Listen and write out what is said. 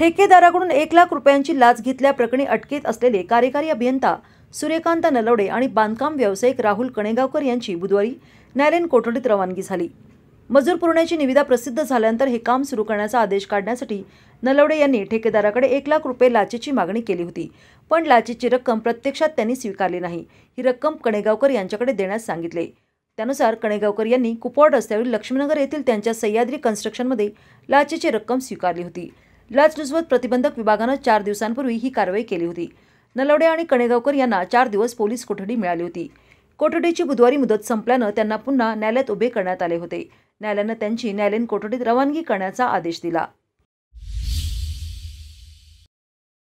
ठेकेदाराकडून एक लाख रुपयांची लाच घेतल्याप्रकरणी अटकेत असलेले कार्यकारी अभियंता सूर्यकांत नलवडे आणि बांधकाम व्यावसायिक राहुल कणेगावकर यांची बुधवारी न्यायालयीन कोठडीत रवानगी झाली मजूर पुरवण्याची निविदा प्रसिद्ध झाल्यानंतर हे काम सुरू करण्याचा आदेश काढण्यासाठी नलवडे यांनी ठेकेदाराकडे एक लाख रुपये लाचेची मागणी केली होती पण लाचेची रक्कम प्रत्यक्षात त्यांनी स्वीकारली नाही ही रक्कम कणेगावकर यांच्याकडे देण्यास सांगितले त्यानुसार कणेगावकर यांनी कुपवाड रस्त्यावरील लक्ष्मीनगर येथील त्यांच्या सह्याद्री कन्स्ट्रक्शनमध्ये लाचेची रक्कम स्वीकारली होती लाचलुचपत प्रतिबंधक विभागानं चार दिवसांपूर्वी ही कारवाई केली होती नलवडे आणि कणेगावकर यांना चार दिवस पोलीस कोठडी मिळाली होती कोठडीची बुधवारी मुदत संपल्यानं त्यांना पुन्हा न्यायालयात उभे करण्यात आले होते न्यायालयानं त्यांची न्यायालयीन कोठडीत रवानगी करण्याचा आदेश दिला